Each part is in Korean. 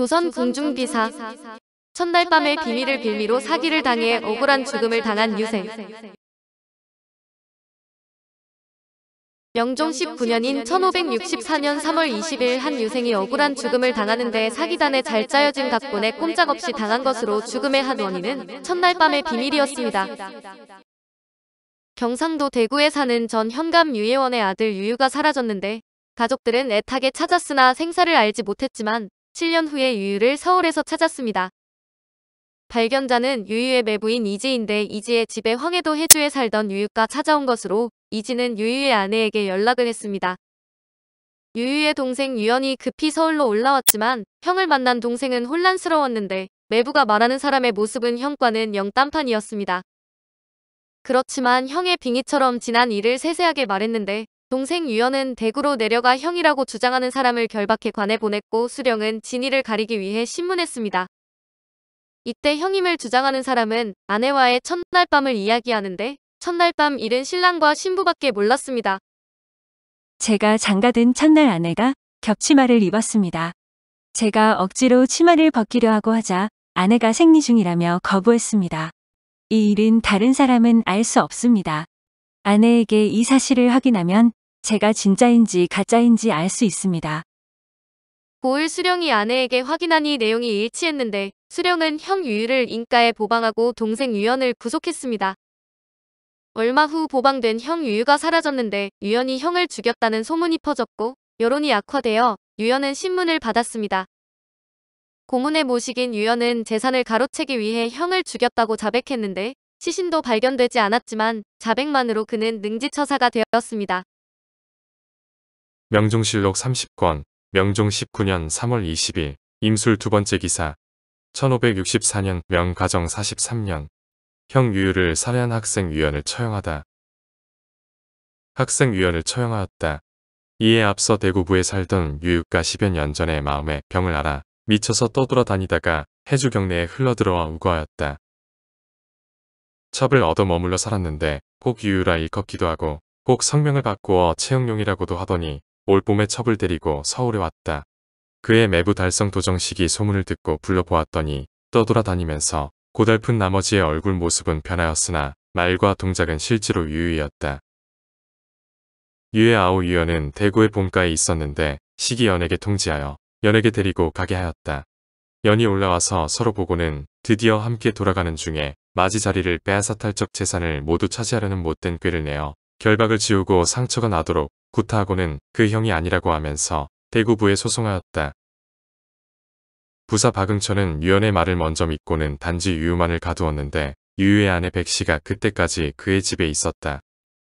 조선 궁중기사 첫날 밤에 비밀을 빌미로 사기를 당해 억울한 죽음을 당한 유생 명종 19년인 1564년 3월 20일 한 유생이 억울한 죽음을 당하는데 사기단에 잘 짜여진 각본에 꼼짝없이 당한 것으로 죽음의 한 원인은 첫날 밤의 비밀이었습니다. 경상도 대구에 사는 전 현감 유예원의 아들 유유가 사라졌는데 가족들은 애타게 찾았으나 생사를 알지 못했지만 7년 후에 유유를 서울에서 찾았습니다. 발견자는 유유의 매부인 이지인데 이지의 집에 황해도 해주에 살던 유유가 찾아온 것으로 이지는 유유의 아내에게 연락을 했습니다. 유유의 동생 유연이 급히 서울로 올라왔지만 형을 만난 동생은 혼란스러웠는데 매부가 말하는 사람의 모습은 형과는 영딴판이었습니다. 그렇지만 형의 빙의처럼 지난 일을 세세하게 말했는데 동생 유연은 대구로 내려가 형이라고 주장하는 사람을 결박해 관에 보냈고 수령은 진위를 가리기 위해 신문했습니다. 이때 형임을 주장하는 사람은 아내와의 첫날 밤을 이야기하는데 첫날 밤 일은 신랑과 신부밖에 몰랐습니다. 제가 장가든 첫날 아내가 겹치마를 입었습니다. 제가 억지로 치마를 벗기려 하고 하자 아내가 생리 중이라며 거부했습니다. 이 일은 다른 사람은 알 수 없습니다. 아내에게 이 사실을 확인하면 제가 진짜인지 가짜인지 알 수 있습니다. 고을 수령이 아내에게 확인하니 내용이 일치했는데 수령은 형 유유를 인가에 보방하고 동생 유연을 구속했습니다. 얼마 후 보방된 형 유유가 사라졌는데 유연이 형을 죽였다는 소문이 퍼졌고 여론이 악화되어 유연은 신문을 받았습니다. 고문의 모식인 유연은 재산을 가로채기 위해 형을 죽였다고 자백했는데 시신도 발견되지 않았지만 자백만으로 그는 능지처사가 되었습니다. 명종실록 30권, 명종 19년 3월 20일, 임술 두 번째 기사, 1564년 명가정 43년, 형 유유를 살해한 학생 위원을 처형하다. 학생 위원을 처형하였다. 이에 앞서 대구부에 살던 유유가 10여 년 전에 마음에 병을 알아 미쳐서 떠돌아다니다가 해주 경내에 흘러들어와 우거하였다. 첩을 얻어 머물러 살았는데 꼭 유유라 일컫기도 하고 꼭 성명을 바꾸어 채용용이라고도 하더니 올봄에 첩을 데리고 서울에 왔다. 그의 매부 달성 도정식이 소문을 듣고 불러보았더니 떠돌아다니면서 고달픈 나머지의 얼굴 모습은 변하였으나 말과 동작은 실제로 유유였다. 유해 아오 유연은 대구의 본가에 있었는데 시기 연에게 통지하여 연에게 데리고 가게 하였다. 연이 올라와서 서로 보고는 드디어 함께 돌아가는 중에 마지 자리를 빼앗아 탈적 재산을 모두 차지하려는 못된 꾀를 내어 결박을 지우고 상처가 나도록 구타하고는 그 형이 아니라고 하면서 대구부에 소송하였다. 부사 박응천은 유연의 말을 먼저 믿고는 단지 유유만을 가두었는데 유유의 아내 백씨가 그때까지 그의 집에 있었다.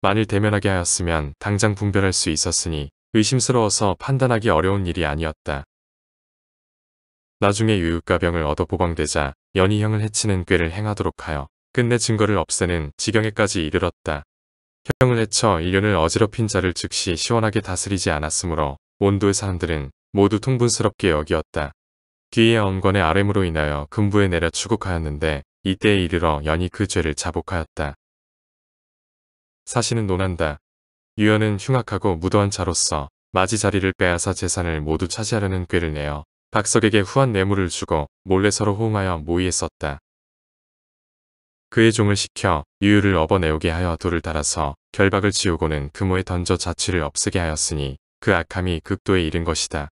만일 대면하게 하였으면 당장 분별할 수 있었으니 의심스러워서 판단하기 어려운 일이 아니었다. 나중에 유유가병을 얻어 보방되자 연희형을 해치는 꾀를 행하도록 하여 끝내 증거를 없애는 지경에까지 이르렀다. 형을 해쳐 인륜을 어지럽힌 자를 즉시 시원하게 다스리지 않았으므로 온도의 사람들은 모두 통분스럽게 여기었다. 귀의 언권의 아뢰으로 인하여 금부에 내려 추곡하였는데 이때에 이르러 연이 그 죄를 자복하였다. 사실은 논한다. 유연은 흉악하고 무도한 자로서 마지 자리를 빼앗아 재산을 모두 차지하려는 꾀를 내어 박석에게 후한 뇌물을 주고 몰래 서로 호응하여 모의했었다 그의 종을 시켜 유유를 업어내오게 하여 돌을 달아서 결박을 지우고는 금호에 던져 자취를 없애게 하였으니 그 악함이 극도에 이른 것이다.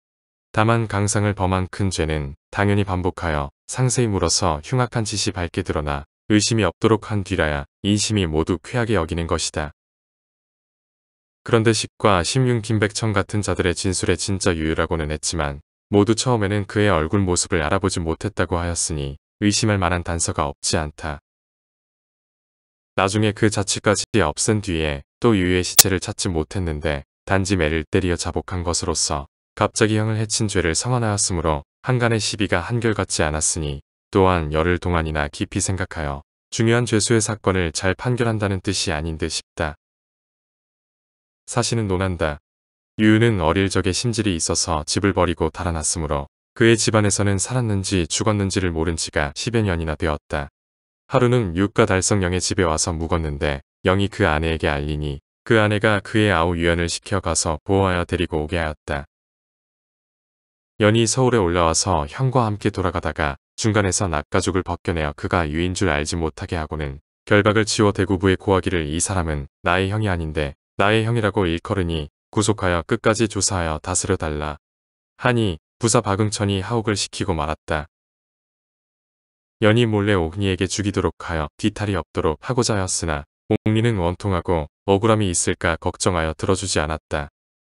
다만 강상을 범한 큰 죄는 당연히 반복하여 상세히 물어서 흉악한 짓이 밝게 드러나 의심이 없도록 한 뒤라야 인심이 모두 쾌하게 여기는 것이다. 그런데 식과 심윤 김백천 같은 자들의 진술에 진짜 유유라고는 했지만 모두 처음에는 그의 얼굴 모습을 알아보지 못했다고 하였으니 의심할 만한 단서가 없지 않다. 나중에 그 자취까지 없앤 뒤에 또 유유의 시체를 찾지 못했는데 단지 매를 때리어 자복한 것으로서 갑자기 형을 해친 죄를 성환하였으므로 한간의 시비가 한결같지 않았으니 또한 열흘 동안이나 깊이 생각하여 중요한 죄수의 사건을 잘 판결한다는 뜻이 아닌 듯 싶다. 사실은 논한다. 유유는 어릴 적에 심질이 있어서 집을 버리고 달아났으므로 그의 집안에서는 살았는지 죽었는지를 모른 지가 10여 년이나 되었다. 하루는 육가 달성영의 집에 와서 묵었는데 영이 그 아내에게 알리니 그 아내가 그의 아우 유연을 시켜 가서 보호하여 데리고 오게 하였다. 연이 서울에 올라와서 형과 함께 돌아가다가 중간에서 낙가죽을 벗겨내어 그가 유인 줄 알지 못하게 하고는 결박을 지워 대구부에 고하기를 이 사람은 나의 형이 아닌데 나의 형이라고 일컬으니 구속하여 끝까지 조사하여 다스려 달라. 하니 부사 박응천이 하옥을 시키고 말았다. 연이 몰래 옥리에게 죽이도록 하여 뒤탈이 없도록 하고자 하였으나 옥니는 원통하고 억울함이 있을까 걱정하여 들어주지 않았다.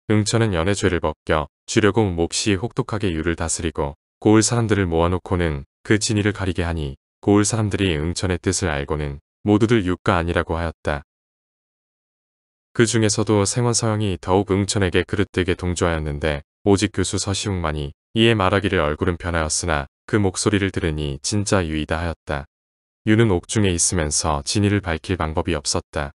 응천은 연의 죄를 벗겨 주려고 몹시 혹독하게 유를 다스리고 고을 사람들을 모아놓고는 그 진위를 가리게 하니 고을 사람들이 응천의 뜻을 알고는 모두들 육가 아니라고 하였다. 그 중에서도 생원서영이 더욱 응천에게 그릇되게 동조하였는데 오직 교수 서시웅만이 이에 말하기를 얼굴은 변하였으나 그 목소리를 들으니 진짜 유이다 하였다. 유는 옥중에 있으면서 진위를 밝힐 방법이 없었다.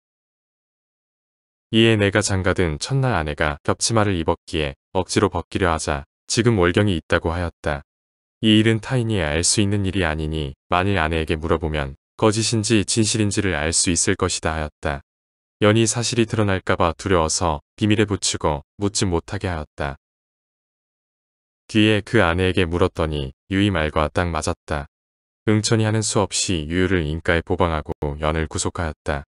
이에 내가 장가든 첫날 아내가 겹치마를 입었기에 억지로 벗기려 하자 지금 월경이 있다고 하였다. 이 일은 타인이 알 수 있는 일이 아니니 만일 아내에게 물어보면 거짓인지 진실인지를 알 수 있을 것이다 하였다. 연이 사실이 드러날까봐 두려워서 비밀에 붙이고 묻지 못하게 하였다. 뒤에 그 아내에게 물었더니 유의 말과 딱 맞았다. 응천이 하는 수 없이 유유를 인가에 보방하고 연을 구속하였다.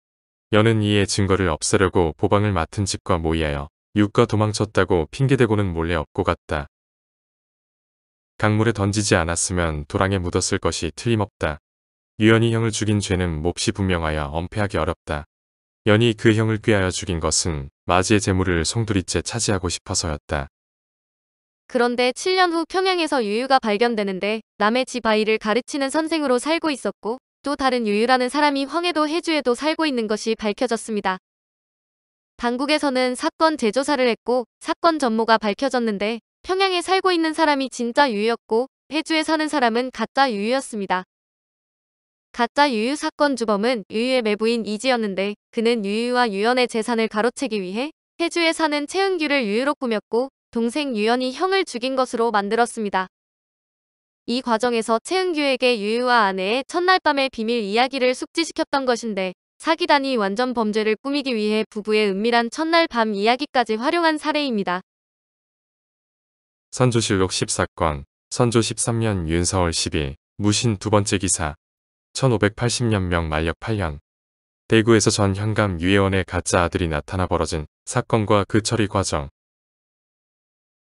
연은 이에 증거를 없애려고 보방을 맡은 집과 모의하여 육과 도망쳤다고 핑계대고는 몰래 업고 갔다. 강물에 던지지 않았으면 도랑에 묻었을 것이 틀림없다. 유연이 형을 죽인 죄는 몹시 분명하여 엄폐하기 어렵다. 연이 그 형을 꾀하여 죽인 것은 마지의 재물을 송두리째 차지하고 싶어서였다. 그런데 7년 후 평양에서 유유가 발견되는데 남의 집 아이를 가르치는 선생으로 살고 있었고 또 다른 유유라는 사람이 황해도 해주에도 살고 있는 것이 밝혀졌습니다. 당국에서는 사건 재조사를 했고 사건 전모가 밝혀졌는데 평양에 살고 있는 사람이 진짜 유유였고 해주에 사는 사람은 가짜 유유였습니다. 가짜 유유 사건 주범은 유유의 매부인 이지였는데 그는 유유와 유연의 재산을 가로채기 위해 해주에 사는 최은규를 유유로 꾸몄고 동생 유연이 형을 죽인 것으로 만들었습니다. 이 과정에서 채은규에게 유유와 아내의 첫날 밤의 비밀 이야기를 숙지시켰던 것인데 사기단이 완전 범죄를 꾸미기 위해 부부의 은밀한 첫날 밤 이야기까지 활용한 사례입니다. 선조실록 1 4건 선조 13년 윤서월 1 0일 무신 두 번째 기사 1580년 명말력 8년 대구에서 전 현감 유예원의 가짜 아들이 나타나 벌어진 사건과 그 처리 과정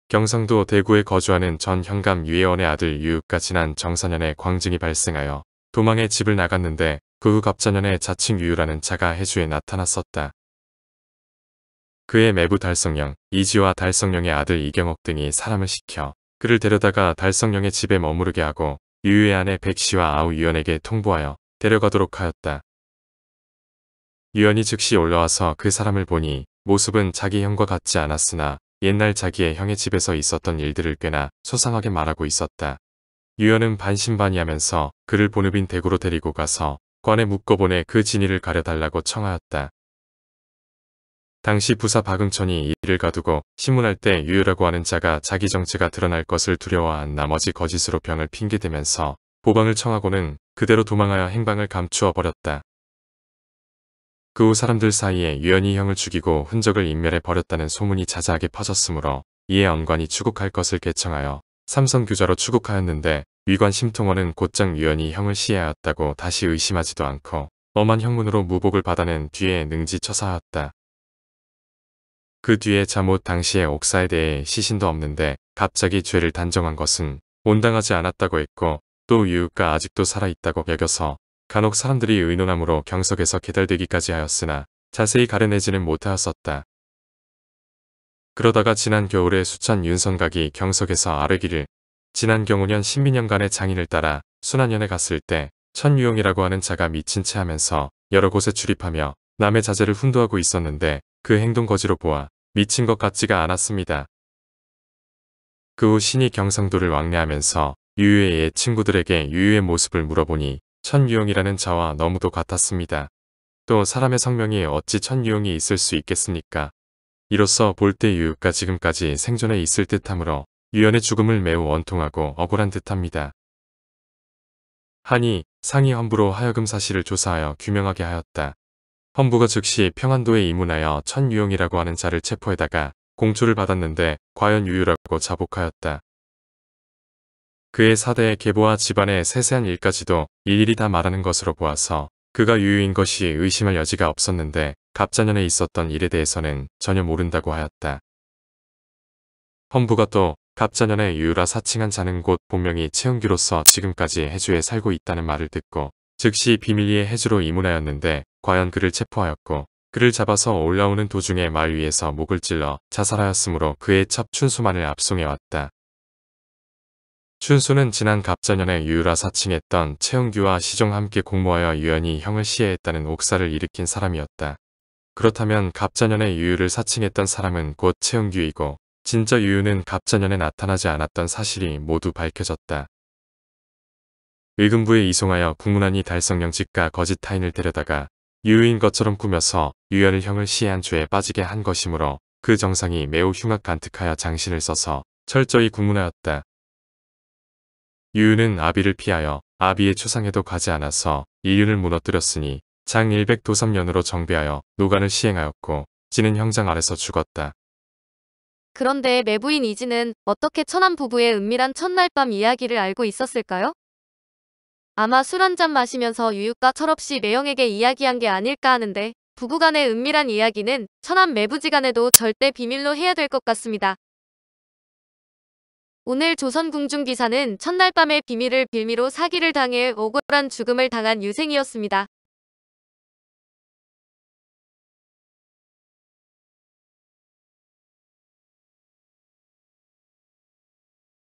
경상도 대구에 거주하는 전 현감 유해원의 아들 유읍가 지난 정사년에 광증이 발생하여 도망의 집을 나갔는데 그 후 갑자년에 자칭 유유라는 차가 해주에 나타났었다. 그의 매부 달성령, 이지와 달성령의 아들 이경옥 등이 사람을 시켜 그를 데려다가 달성령의 집에 머무르게 하고 유유의 아내 백씨와 아우 유연에게 통보하여 데려가도록 하였다. 유연이 즉시 올라와서 그 사람을 보니 모습은 자기 형과 같지 않았으나 옛날 자기의 형의 집에서 있었던 일들을 꽤나 소상하게 말하고 있었다. 유연은 반신반의하면서 그를 본읍인 대구로 데리고 가서 관에 묶어보내 그 진위를 가려달라고 청하였다. 당시 부사 박응천이 이를 가두고 신문할 때 유유라고 하는 자가 자기 정체가 드러날 것을 두려워한 나머지 거짓으로 병을 핑계대면서 보방을 청하고는 그대로 도망하여 행방을 감추어 버렸다. 그후 사람들 사이에 유연이 형을 죽이고 흔적을 인멸해 버렸다는 소문이 자자하게 퍼졌으므로 이에 언관이 추국할 것을 개청하여 삼성규좌로 추국하였는데 위관 심통원은 곧장 유연이 형을 시해하였다고 다시 의심하지도 않고 엄한 형문으로 무복을 받아낸 뒤에 능지 처사하였다. 그 뒤에 잠옷 당시의 옥사에 대해 시신도 없는데 갑자기 죄를 단정한 것은 온당하지 않았다고 했고 또유육가 아직도 살아있다고 여겨서 간혹 사람들이 의논함으로 경석에서 개달되기까지 하였으나 자세히 가려내지는 못하였었다. 그러다가 지난 겨울에 수찬 윤선각이 경석에서 아르기를 지난 경우년 신민년간의 장인을 따라 순환년에 갔을 때 천유용이라고 하는 자가 미친 채 하면서 여러 곳에 출입하며 남의 자재를 훈도하고 있었는데 그 행동 거지로 보아 미친 것 같지가 않았습니다. 그 후 신이 경상도를 왕래하면서 유유의 친구들에게 유유의 모습을 물어보니 천유용이라는 자와 너무도 같았습니다. 또 사람의 성명이 어찌 천유용이 있을 수 있겠습니까? 이로써 볼 때 유유가 지금까지 생존해 있을 듯하므로 유연의 죽음을 매우 원통하고 억울한 듯합니다. 하니 상이 헌부로 하여금 사실을 조사하여 규명하게 하였다. 헌부가 즉시 평안도에 입문하여 천유용이라고 하는 자를 체포에다가 공초를 받았는데 과연 유유라고 자복하였다. 그의 사대의 계보와 집안의 세세한 일까지도 일일이 다 말하는 것으로 보아서 그가 유유인 것이 의심할 여지가 없었는데 갑자년에 있었던 일에 대해서는 전혀 모른다고 하였다. 헌부가 또 갑자년에 유유라 사칭한 자는 곧 본명이 채은규로서 지금까지 해주에 살고 있다는 말을 듣고 즉시 비밀리에 해주로 이문하였는데 과연 그를 체포하였고 그를 잡아서 올라오는 도중에 말 위에서 목을 찔러 자살하였으므로 그의 첩 춘수만을 압송해왔다. 춘수는 지난 갑자년에 유유라 사칭했던 채용규와 시종 함께 공모하여 유연이 형을 시해했다는 옥사를 일으킨 사람이었다. 그렇다면 갑자년에 유유를 사칭했던 사람은 곧채용규이고 진짜 유유는 갑자년에 나타나지 않았던 사실이 모두 밝혀졌다. 의금부에 이송하여 국문안이 달성령 집과 거짓 타인을 데려다가 유유인 것처럼 꾸며서 유연을 형을 시해한 죄에 빠지게 한 것이므로 그 정상이 매우 흉악 간특하여 장신을 써서 철저히 국문하였다. 유은은 아비를 피하여 아비의 추상에도 가지 않아서 이윤을 무너뜨렸으니 장 103년으로 정비하여 노간을 시행하였고 지는 형장 아래서 죽었다. 그런데 매부인 이지는 어떻게 천안 부부의 은밀한 첫날 밤 이야기를 알고 있었을까요? 아마 술 한 잔 마시면서 유유가 철없이 매형에게 이야기한 게 아닐까 하는데 부부간의 은밀한 이야기는 천안 매부지간에도 절대 비밀로 해야 될 것 같습니다. 오늘 조선궁중기사는 첫날 밤에 비밀을 빌미로 사기를 당해 억울한 죽음을 당한 유생이었습니다.